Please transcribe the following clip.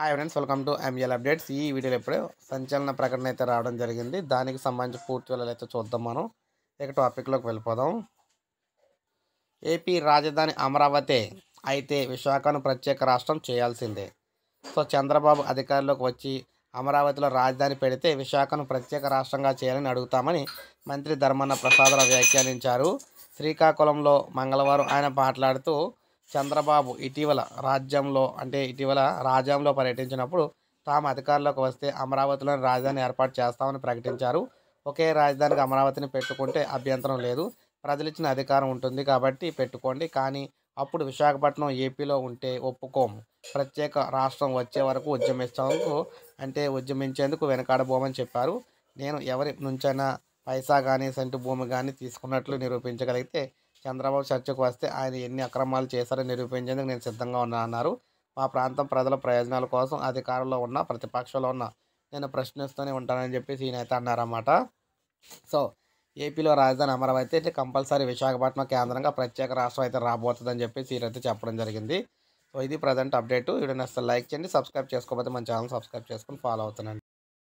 hi friends welcome to ML updates ఈ వీడియోలో ఇప్పుడు సంచలన ప్రకటన అయితే రావడం జరిగింది దానికి సంబంధించి పూర్తి వివరాలు అయితే చూద్దాం మనం ఇక టాపిక్లోకి వెళ్ళిపోదాం ఏపీ రాజధాని అమరావతి అయితే విశాఖను ప్రత్యేక రాష్ట్రం చేయాల్సిందే సో చంద్రబాబు అధికారులకు వచ్చి అమరావతిలో రాజధాని పెడితే విశాఖను ప్రత్యేక రాష్ట్రంగా చేయాలని అడుగుతామని మంత్రి ధర్మన్న ప్రసాదరావు వ్యాఖ్యానించారు శ్రీకాకుళంలో మంగళవారం ఆయన మాట్లాడుతూ చంద్రబాబు ఇటీవల రాజ్యంలో అంటే ఇటీవల రాజ్యంలో పర్యటించినప్పుడు తాము అధికారంలోకి వస్తే అమరావతిలోని రాజధాని ఏర్పాటు చేస్తామని ప్రకటించారు ఒకే రాజధానికి అమరావతిని పెట్టుకుంటే అభ్యంతరం లేదు ప్రజలిచ్చిన అధికారం ఉంటుంది కాబట్టి పెట్టుకోండి కానీ అప్పుడు విశాఖపట్నం ఏపీలో ఉంటే ఒప్పుకోము ప్రత్యేక రాష్ట్రం వచ్చే వరకు ఉద్యమించేందుకు అంటే ఉద్యమించేందుకు వెనకాడబోమని చెప్పారు నేను ఎవరి నుంచైనా పైసా కానీ సెంటు భూమి కానీ తీసుకున్నట్లు నిరూపించగలిగితే చంద్రబాబు చర్చకు వస్తే ఆయన ఎన్ని అక్రమాలు చేశారని నిరూపించేందుకు నేను సిద్ధంగా ఉన్నా అన్నారు మా ప్రాంతం ప్రజల ప్రయోజనాల కోసం అధికారంలో ఉన్న ప్రతిపక్షంలో ఉన్న నేను ప్రశ్నిస్తూనే ఉంటానని చెప్పేసి ఈయన అయితే అన్నారన్నమాట సో ఏపీలో రాజధాని అమరావతి కంపల్సరీ విశాఖపట్నం కేంద్రంగా ప్రత్యేక రాష్ట్రం అయితే రాబోతుందని చెప్పేసి ఈరైతే చెప్పడం జరిగింది సో ఇది ప్రజెంట్ అప్డేట్ వీడియో లైక్ చేయండి సబ్స్క్రైబ్ చేసుకోకపోతే మన ఛానల్ సబ్స్క్రైబ్ చేసుకుని ఫాలో అవుతున్నాను